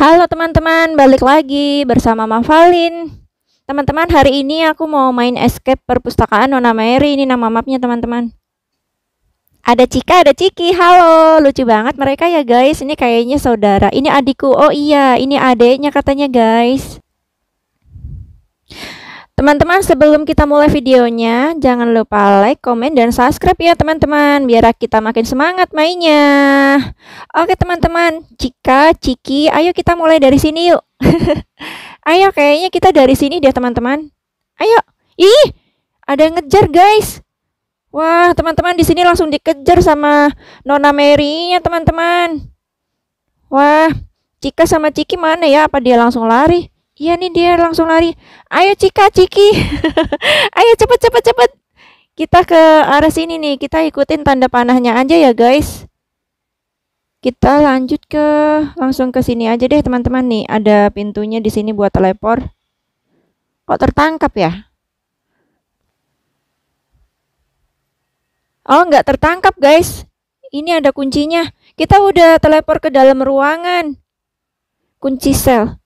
Halo teman-teman, balik lagi bersama Mafalin. Teman-teman, hari ini aku mau main escape perpustakaan Nona Mary. Ini nama mapnya teman-teman. Ada Cika, ada Ciki. Halo, lucu banget mereka ya guys. Ini kayaknya saudara. Ini adikku. Oh iya, ini adeknya katanya guys. Teman-teman sebelum kita mulai videonya jangan lupa like, komen, dan subscribe ya teman-teman biar kita makin semangat mainnya. Oke teman-teman, Cika, Ciki, ayo kita mulai dari sini yuk. ayo kayaknya kita dari sini deh teman-teman. Ayo. Ih, ada yang ngejar guys. Wah, teman-teman di sini langsung dikejar sama Nona Mary-nya, teman-teman. Wah, Cika sama Ciki mana ya? Apa dia langsung lari? Iya nih dia langsung lari. Ayo Cika, Ciki. Ayo cepet cepet cepet. Kita ke arah sini nih. Kita ikutin tanda panahnya aja ya guys. Kita lanjut ke langsung ke sini aja deh teman-teman nih. Ada pintunya di sini buat telepor. Kok tertangkap ya? Oh nggak tertangkap guys. Ini ada kuncinya. Kita udah telepor ke dalam ruangan. Kunci sel.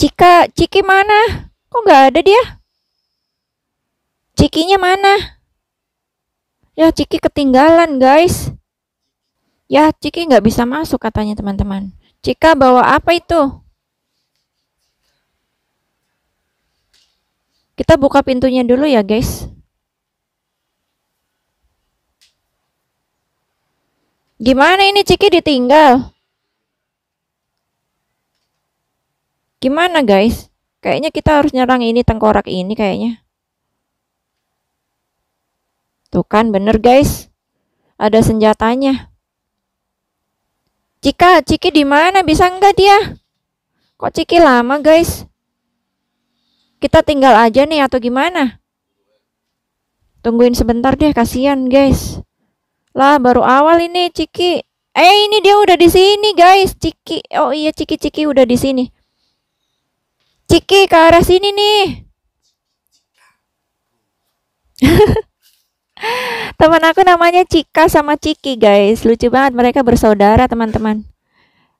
Cika, Ciki mana? Kok nggak ada dia? Cikinya mana? Ya, Ciki ketinggalan, guys. Ya, Ciki nggak bisa masuk katanya teman-teman. Cika bawa apa itu? Kita buka pintunya dulu ya, guys. Gimana ini Ciki ditinggal? Gimana guys? Kayaknya kita harus nyerang ini tengkorak ini kayaknya. Tuh kan bener guys. Ada senjatanya. Cika, Ciki di mana? Bisa enggak dia? Kok Ciki lama guys? Kita tinggal aja nih atau gimana? Tungguin sebentar deh, kasihan guys. Lah baru awal ini Ciki. Eh ini dia udah di sini guys, Ciki. Oh iya Ciki Ciki udah di sini. Ciki ke arah sini nih. teman aku namanya Cika sama Ciki guys. Lucu banget mereka bersaudara teman-teman.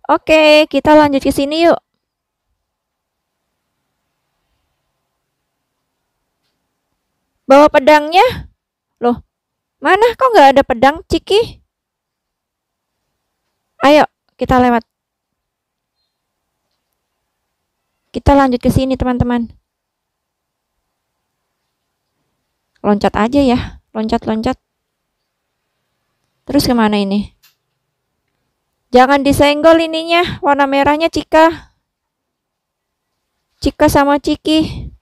Oke, kita lanjut ke sini yuk. Bawa pedangnya? Loh, mana kok nggak ada pedang, Ciki? Ayo, kita lewat. Kita lanjut ke sini, teman-teman. Loncat aja ya. Loncat-loncat. Terus kemana ini? Jangan disenggol ininya, warna merahnya Cika. Cika sama Ciki.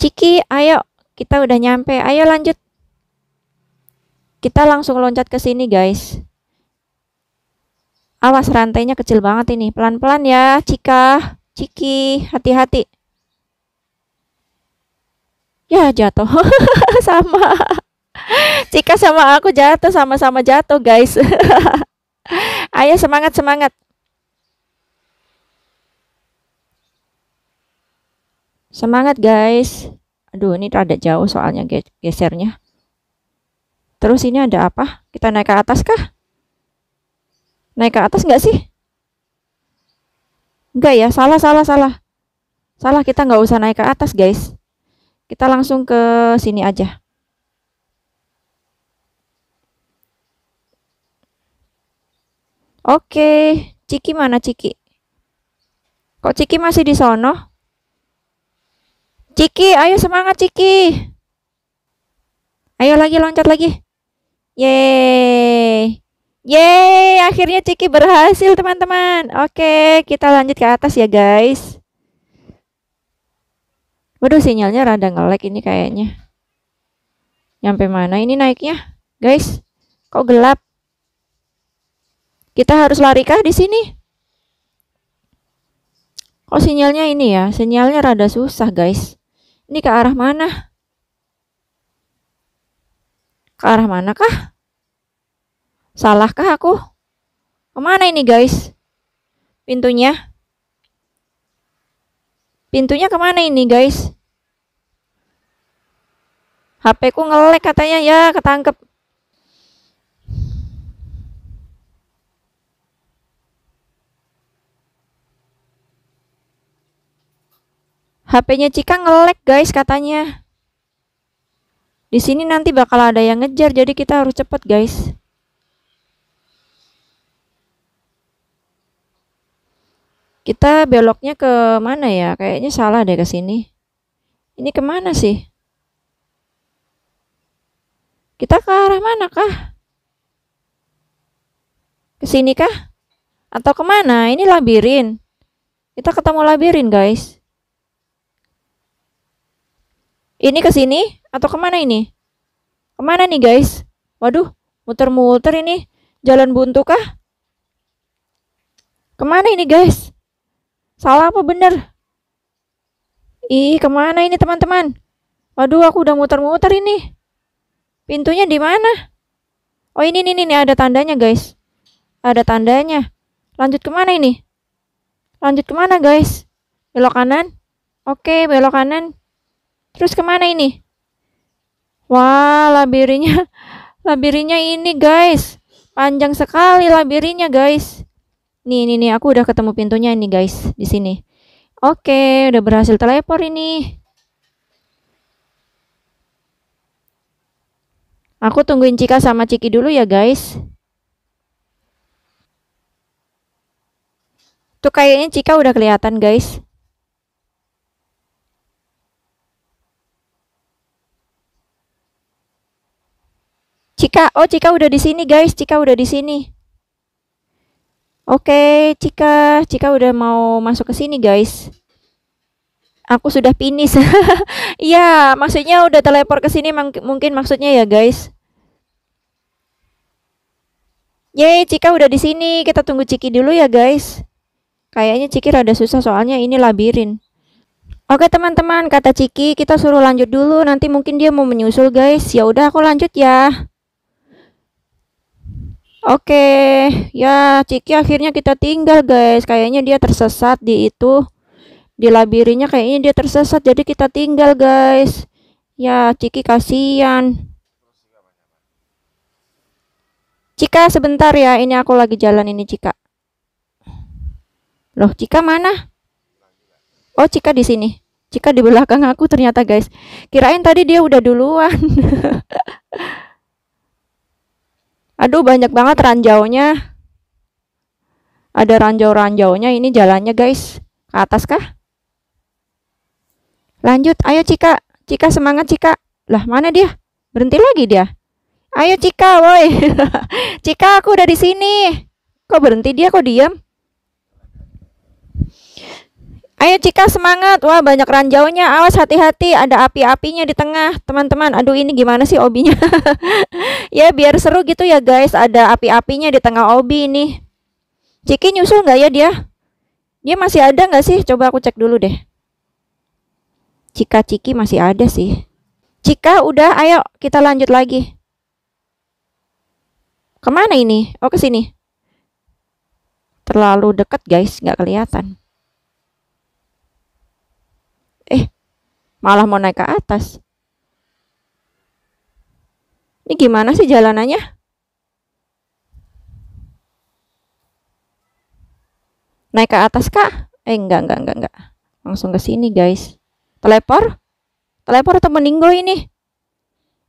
Ciki, ayo. Kita udah nyampe. Ayo lanjut. Kita langsung loncat ke sini, guys. Awas rantainya kecil banget ini. Pelan-pelan ya, Cika. Ciki, hati-hati. Ya, jatuh. sama. Cika sama aku jatuh, sama-sama jatuh, guys. Ayo semangat, semangat. Semangat, guys. Aduh, ini rada jauh soalnya gesernya. Terus ini ada apa? Kita naik ke atas kah? naik ke atas nggak sih enggak ya salah salah salah salah kita nggak usah naik ke atas guys kita langsung ke sini aja Oke, Ciki mana Ciki? Kok Ciki masih di sono? Ciki, ayo semangat Ciki. Ayo lagi loncat lagi. Yeay. Yeay, akhirnya Ciki berhasil teman-teman. Oke, kita lanjut ke atas ya guys. Waduh, sinyalnya rada ngelag ini kayaknya. Nyampe mana ini naiknya? Guys, kok gelap? Kita harus lari kah di sini? Kok sinyalnya ini ya? Sinyalnya rada susah guys. Ini ke arah mana? Ke arah mana kah? Salahkah aku? Kemana ini guys? Pintunya? Pintunya kemana ini guys? HP ku ngelek katanya ya ketangkep. HP-nya Cika ngelek guys katanya. Di sini nanti bakal ada yang ngejar jadi kita harus cepet guys. Kita beloknya ke mana ya? Kayaknya salah deh ke sini. Ini kemana sih? Kita ke arah mana kah? Ke sini kah? Atau kemana? Ini labirin. Kita ketemu labirin guys. Ini ke sini? Atau kemana ini? Kemana nih guys? Waduh, muter-muter ini. Jalan buntu kah? Kemana ini guys? Salah apa bener? Ih, kemana ini teman-teman? Waduh, aku udah muter-muter ini. Pintunya di mana? Oh ini ini ini ada tandanya guys. Ada tandanya. Lanjut kemana ini? Lanjut kemana guys? Belok kanan? Oke, belok kanan. Terus kemana ini? Wah, labirinnya, labirinnya ini guys. Panjang sekali labirinnya guys. Nih, nih, nih, aku udah ketemu pintunya ini guys, di sini. Oke, udah berhasil teleport ini. Aku tungguin Cika sama Ciki dulu ya guys. Tuh kayaknya Cika udah kelihatan guys. Cika, oh Cika udah di sini guys, Cika udah di sini. Oke, Cika, Cika udah mau masuk ke sini, guys. Aku sudah finish. Iya, maksudnya udah teleport ke sini mungkin maksudnya ya, guys. Yeay, Cika udah di sini. Kita tunggu Ciki dulu ya, guys. Kayaknya Ciki rada susah soalnya ini labirin. Oke, teman-teman, kata Ciki, kita suruh lanjut dulu. Nanti mungkin dia mau menyusul, guys. Ya udah, aku lanjut ya. Oke, okay. ya Ciki akhirnya kita tinggal guys. Kayaknya dia tersesat di itu. Di labirinnya kayaknya dia tersesat jadi kita tinggal guys. Ya Ciki kasihan. Cika sebentar ya, ini aku lagi jalan ini Cika. Loh, Cika mana? Oh, Cika di sini. Cika di belakang aku ternyata guys. Kirain tadi dia udah duluan. Aduh banyak banget ranjaunya. Ada ranjau-ranjaunya ini jalannya guys. Ke atas kah? Lanjut, ayo Cika. Cika semangat Cika. Lah mana dia? Berhenti lagi dia. Ayo Cika, woi. Cika aku udah di sini. Kok berhenti dia kok diam? Ayo Cika semangat, wah banyak ranjaunya, awas hati-hati, ada api-apinya di tengah teman-teman, aduh ini gimana sih obinya Ya biar seru gitu ya guys, ada api-apinya di tengah obi ini Ciki nyusul nggak ya dia? Dia masih ada nggak sih? Coba aku cek dulu deh Cika Ciki masih ada sih Cika udah, ayo kita lanjut lagi Kemana ini? Oh ke sini Terlalu dekat guys, nggak kelihatan malah mau naik ke atas. Ini gimana sih jalanannya? Naik ke atas kah? Eh enggak, enggak, enggak, enggak. Langsung ke sini guys. Telepor? Telepor atau meninggo ini?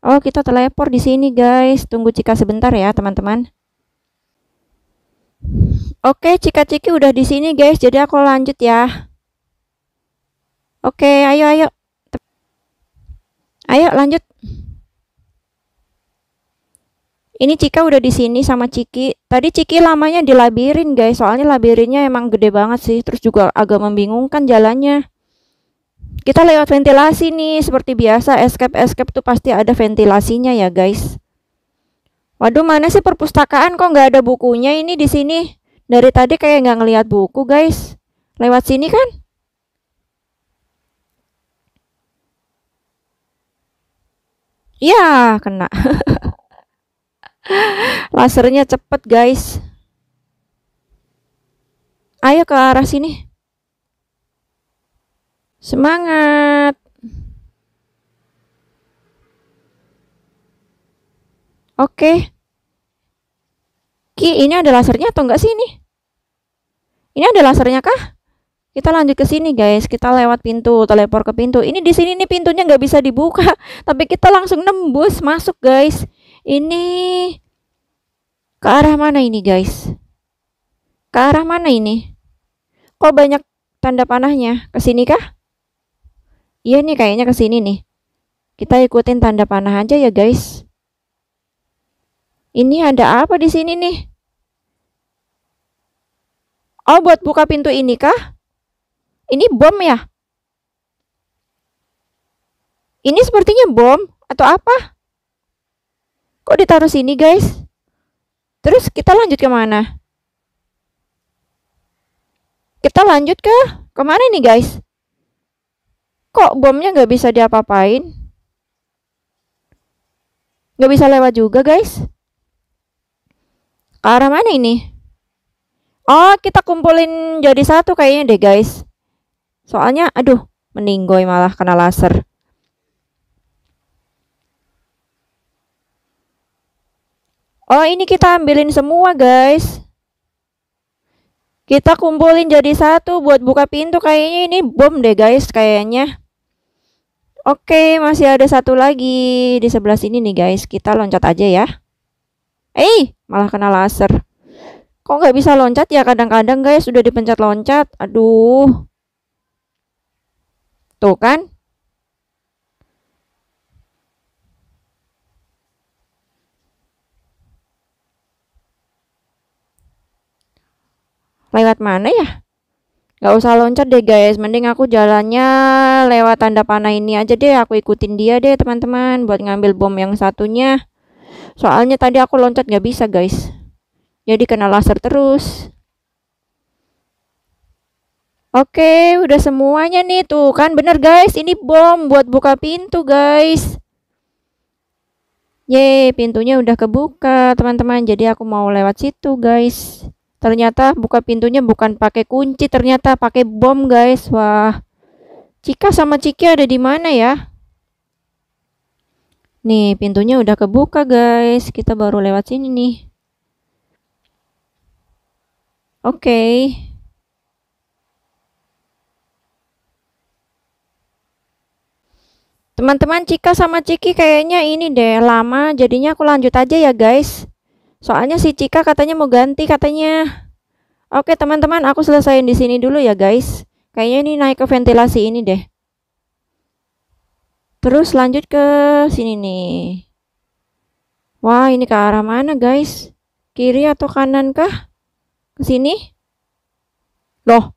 Oh, kita telepor di sini guys. Tunggu Cika sebentar ya teman-teman. Oke, Cika Ciki udah di sini guys. Jadi aku lanjut ya. Oke, ayo ayo. Ayo lanjut. Ini Cika udah di sini sama Ciki. Tadi Ciki lamanya di labirin, guys. Soalnya labirinnya emang gede banget sih, terus juga agak membingungkan jalannya. Kita lewat ventilasi nih, seperti biasa escape-escape tuh pasti ada ventilasinya ya, guys. Waduh, mana sih perpustakaan kok nggak ada bukunya ini di sini? Dari tadi kayak nggak ngelihat buku, guys. Lewat sini kan? Ya, kena. Lasernya cepet, guys. Ayo ke arah sini. Semangat. Oke. Ki, ini ada lasernya atau enggak sih ini? Ini ada lasernya kah? kita lanjut ke sini guys kita lewat pintu teleport ke pintu ini di sini nih pintunya nggak bisa dibuka tapi kita langsung nembus masuk guys ini ke arah mana ini guys ke arah mana ini kok banyak tanda panahnya ke sini kah iya nih kayaknya ke sini nih kita ikutin tanda panah aja ya guys ini ada apa di sini nih oh buat buka pintu ini kah ini bom ya? Ini sepertinya bom atau apa? Kok ditaruh sini, guys? Terus kita lanjut kemana? Kita lanjut ke kemana ini, guys? Kok bomnya nggak bisa diapa-apain? Nggak bisa lewat juga, guys. Ke arah mana ini? Oh, kita kumpulin jadi satu kayaknya deh, guys. Soalnya aduh, meninggoy malah kena laser. Oh, ini kita ambilin semua, guys. Kita kumpulin jadi satu buat buka pintu. Kayaknya ini bom deh, guys, kayaknya. Oke, masih ada satu lagi di sebelah sini nih, guys. Kita loncat aja ya. Eh, malah kena laser. Kok nggak bisa loncat ya kadang-kadang, guys? sudah dipencet loncat. Aduh. Tuh kan? Lewat mana ya? Gak usah loncat deh guys, mending aku jalannya lewat tanda panah ini aja deh, aku ikutin dia deh teman-teman buat ngambil bom yang satunya. Soalnya tadi aku loncat gak bisa guys. Jadi kena laser terus. Oke, udah semuanya nih tuh kan bener guys, ini bom buat buka pintu guys. Yeay, pintunya udah kebuka teman-teman. Jadi aku mau lewat situ guys. Ternyata buka pintunya bukan pakai kunci, ternyata pakai bom guys. Wah, Cika sama Ciki ada di mana ya? Nih, pintunya udah kebuka guys. Kita baru lewat sini nih. Oke. Okay. Teman-teman Cika sama Ciki kayaknya ini deh lama jadinya aku lanjut aja ya guys. Soalnya si Cika katanya mau ganti katanya. Oke teman-teman aku selesaiin di sini dulu ya guys. Kayaknya ini naik ke ventilasi ini deh. Terus lanjut ke sini nih. Wah ini ke arah mana guys? Kiri atau kanan kah? Ke sini? Loh,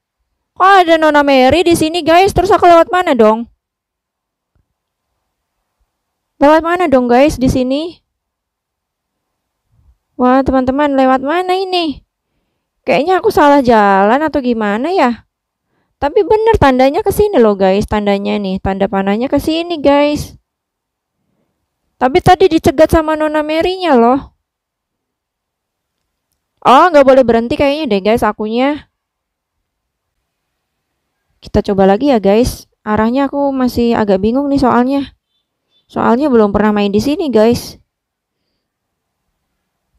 kok ada Nona Mary di sini guys? Terus aku lewat mana dong? Lewat mana dong guys di sini? Wah teman-teman lewat mana ini? Kayaknya aku salah jalan atau gimana ya? Tapi bener tandanya ke sini loh guys, tandanya nih, tanda panahnya ke sini guys. Tapi tadi dicegat sama Nona Merinya loh. Oh, nggak boleh berhenti kayaknya deh guys akunya. Kita coba lagi ya guys. Arahnya aku masih agak bingung nih soalnya. Soalnya belum pernah main di sini, guys.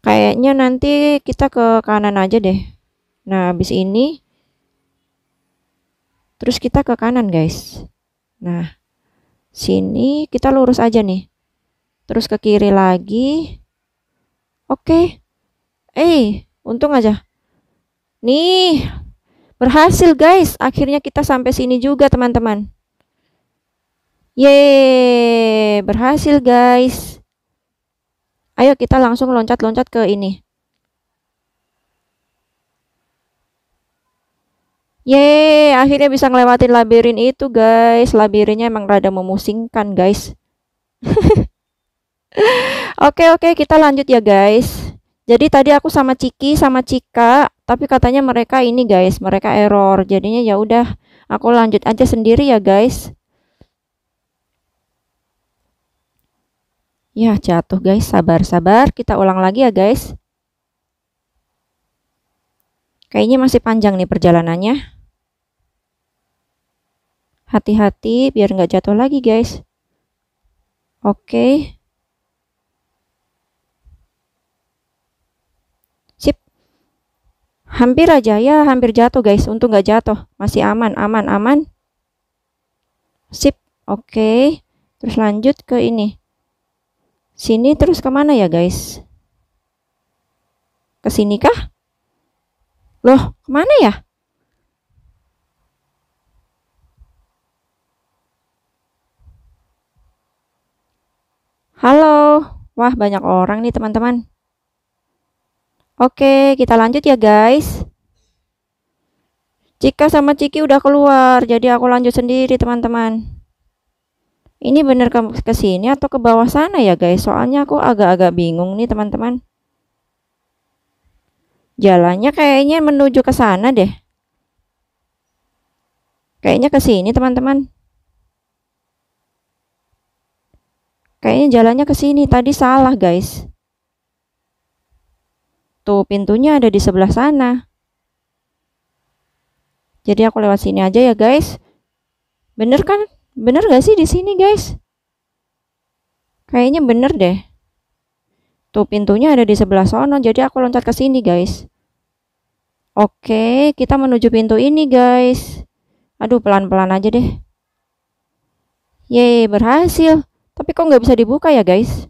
Kayaknya nanti kita ke kanan aja deh. Nah, habis ini terus kita ke kanan, guys. Nah, sini kita lurus aja nih. Terus ke kiri lagi. Oke. Eh, untung aja. Nih, berhasil guys. Akhirnya kita sampai sini juga teman-teman. Yeay, berhasil guys. Ayo kita langsung loncat-loncat ke ini. Yeay, akhirnya bisa ngelewatin labirin itu guys. Labirinnya emang rada memusingkan guys. Oke oke kita lanjut ya guys. Jadi tadi aku sama Ciki sama Cika, tapi katanya mereka ini guys, mereka error. Jadinya ya udah aku lanjut aja sendiri ya guys. Ya, jatuh guys. Sabar-sabar. Kita ulang lagi ya guys. Kayaknya masih panjang nih perjalanannya. Hati-hati biar nggak jatuh lagi guys. Oke. Sip. Hampir aja ya, hampir jatuh guys. Untung nggak jatuh. Masih aman, aman, aman. Sip. Oke. Terus lanjut ke ini. Sini terus kemana ya guys? Kesini kah? Loh, kemana ya? Halo, wah banyak orang nih teman-teman. Oke, kita lanjut ya guys. Cika sama Ciki udah keluar, jadi aku lanjut sendiri teman-teman. Ini bener ke, ke sini atau ke bawah sana ya guys? Soalnya aku agak-agak bingung nih teman-teman. Jalannya kayaknya menuju ke sana deh. Kayaknya ke sini teman-teman. Kayaknya jalannya ke sini. Tadi salah, guys. Tuh, pintunya ada di sebelah sana. Jadi aku lewat sini aja ya, guys. Bener kan? Bener gak sih di sini guys? Kayaknya bener deh. Tuh pintunya ada di sebelah sana, jadi aku loncat ke sini guys. Oke, kita menuju pintu ini guys. Aduh, pelan-pelan aja deh. Yeay, berhasil. Tapi kok nggak bisa dibuka ya guys?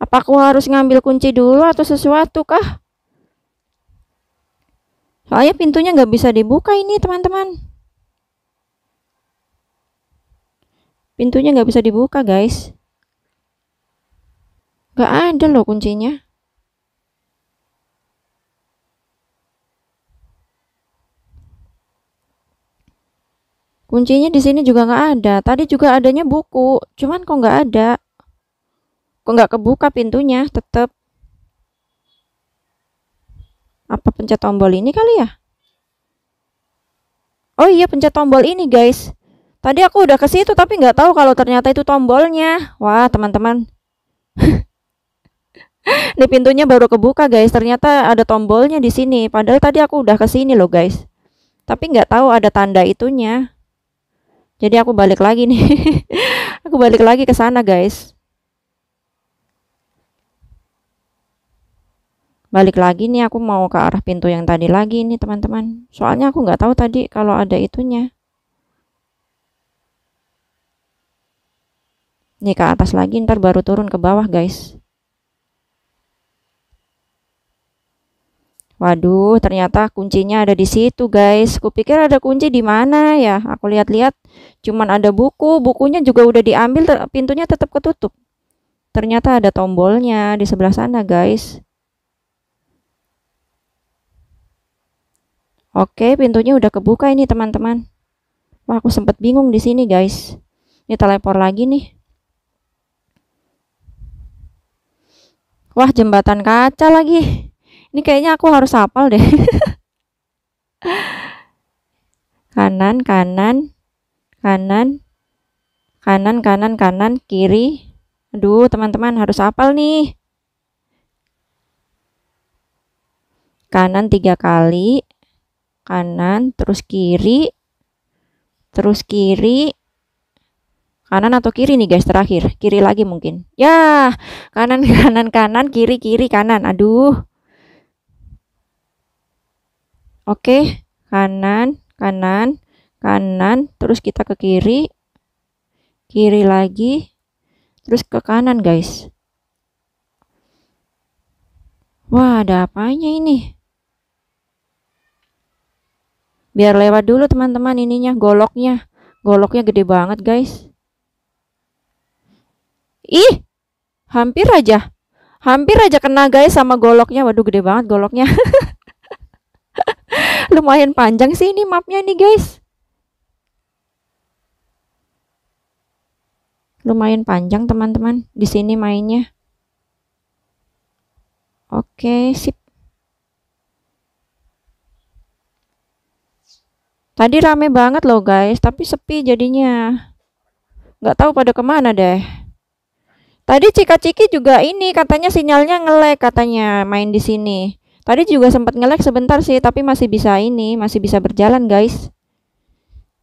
Apa aku harus ngambil kunci dulu atau sesuatu kah? Soalnya pintunya nggak bisa dibuka ini teman-teman. pintunya nggak bisa dibuka guys nggak ada loh kuncinya kuncinya di sini juga nggak ada tadi juga adanya buku cuman kok nggak ada kok nggak kebuka pintunya tetap apa pencet tombol ini kali ya oh iya pencet tombol ini guys Tadi aku udah ke situ tapi nggak tahu kalau ternyata itu tombolnya. Wah, teman-teman. Ini pintunya baru kebuka, guys. Ternyata ada tombolnya di sini. Padahal tadi aku udah ke sini loh, guys. Tapi nggak tahu ada tanda itunya. Jadi aku balik lagi nih. aku balik lagi ke sana, guys. Balik lagi nih aku mau ke arah pintu yang tadi lagi nih, teman-teman. Soalnya aku nggak tahu tadi kalau ada itunya. Nih ke atas lagi, ntar baru turun ke bawah guys. Waduh, ternyata kuncinya ada di situ, guys. Kupikir ada kunci di mana ya? Aku lihat-lihat, cuman ada buku. Bukunya juga udah diambil, pintunya tetap ketutup. Ternyata ada tombolnya di sebelah sana, guys. Oke, pintunya udah kebuka ini, teman-teman. Wah, aku sempat bingung di sini, guys. Ini telepon lagi nih. Wah, jembatan kaca lagi. Ini kayaknya aku harus hafal deh. kanan, kanan, kanan, kanan, kanan, kanan, kiri. Aduh, teman-teman harus hafal nih. Kanan tiga kali, kanan, terus kiri, terus kiri, kanan atau kiri nih guys terakhir kiri lagi mungkin ya kanan kanan kanan kiri kiri kanan aduh oke kanan kanan kanan terus kita ke kiri kiri lagi terus ke kanan guys wah ada apanya ini biar lewat dulu teman-teman ininya goloknya goloknya gede banget guys Ih, hampir aja. Hampir aja kena guys sama goloknya. Waduh, gede banget goloknya. Lumayan panjang sih ini mapnya nih guys. Lumayan panjang teman-teman di sini mainnya. Oke, sip. Tadi rame banget loh guys, tapi sepi jadinya. Gak tahu pada kemana deh. Tadi Cika Ciki juga ini katanya sinyalnya ngelek katanya main di sini. Tadi juga sempat ngelek sebentar sih, tapi masih bisa ini, masih bisa berjalan guys.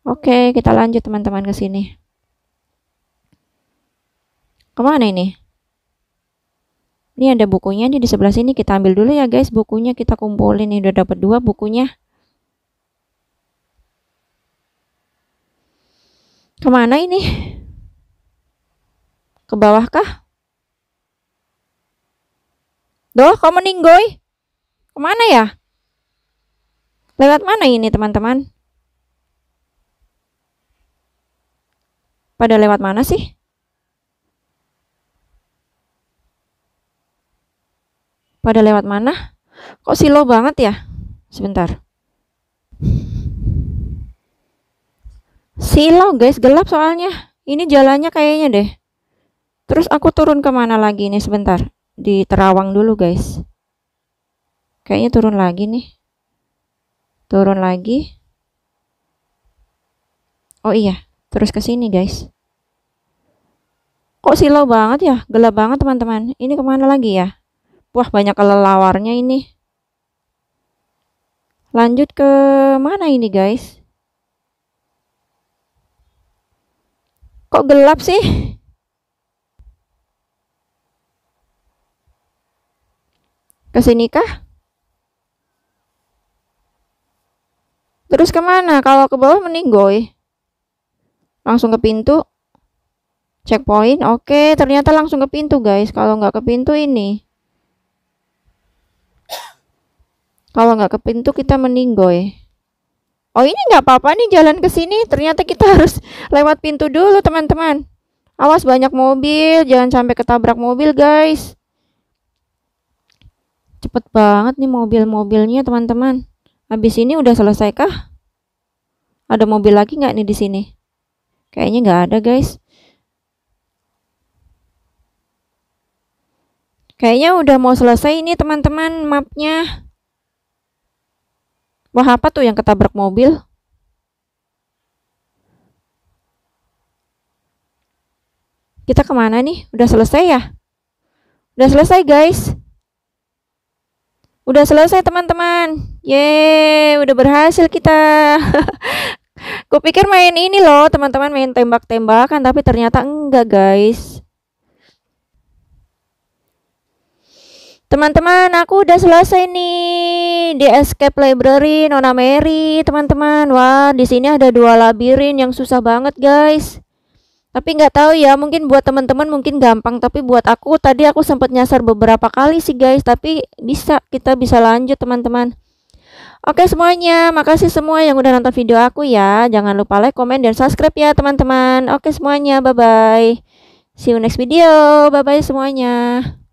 Oke, kita lanjut teman-teman ke sini. Kemana ini? Ini ada bukunya nih di sebelah sini. Kita ambil dulu ya guys bukunya. Kita kumpulin nih. Udah dapat dua bukunya. Kemana ini? Ke bawah kah? Doh, kau meninggoy? Kemana ya? Lewat mana ini teman-teman? Pada lewat mana sih? Pada lewat mana? Kok silo banget ya? Sebentar. Silo guys, gelap soalnya. Ini jalannya kayaknya deh terus aku turun kemana lagi nih sebentar di Terawang dulu guys kayaknya turun lagi nih turun lagi oh iya terus ke sini guys kok silau banget ya gelap banget teman-teman ini kemana lagi ya wah banyak kelelawarnya ini lanjut ke mana ini guys kok gelap sih Ke sini kah? Terus kemana? Kalau ke bawah mending goy. Langsung ke pintu. Checkpoint. Oke, ternyata langsung ke pintu guys. Kalau nggak ke pintu ini. Kalau nggak ke pintu kita mending goy. Oh ini nggak apa-apa nih jalan ke sini. Ternyata kita harus lewat pintu dulu teman-teman. Awas banyak mobil, jangan sampai ketabrak mobil guys. Cepet banget nih mobil-mobilnya teman-teman. Habis ini udah selesai kah? Ada mobil lagi nggak nih di sini? Kayaknya nggak ada guys. Kayaknya udah mau selesai ini teman-teman mapnya. Wah apa tuh yang ketabrak mobil? Kita kemana nih? Udah selesai ya? Udah selesai guys. Udah selesai teman-teman. yee udah berhasil kita. Kupikir main ini loh teman-teman main tembak-tembakan tapi ternyata enggak guys. Teman-teman, aku udah selesai nih di Escape Library Nona Mary, teman-teman. Wah, di sini ada dua labirin yang susah banget, guys tapi nggak tahu ya mungkin buat teman-teman mungkin gampang tapi buat aku tadi aku sempat nyasar beberapa kali sih guys tapi bisa kita bisa lanjut teman-teman Oke semuanya, makasih semua yang udah nonton video aku ya. Jangan lupa like, komen, dan subscribe ya teman-teman. Oke semuanya, bye-bye. See you next video. Bye-bye semuanya.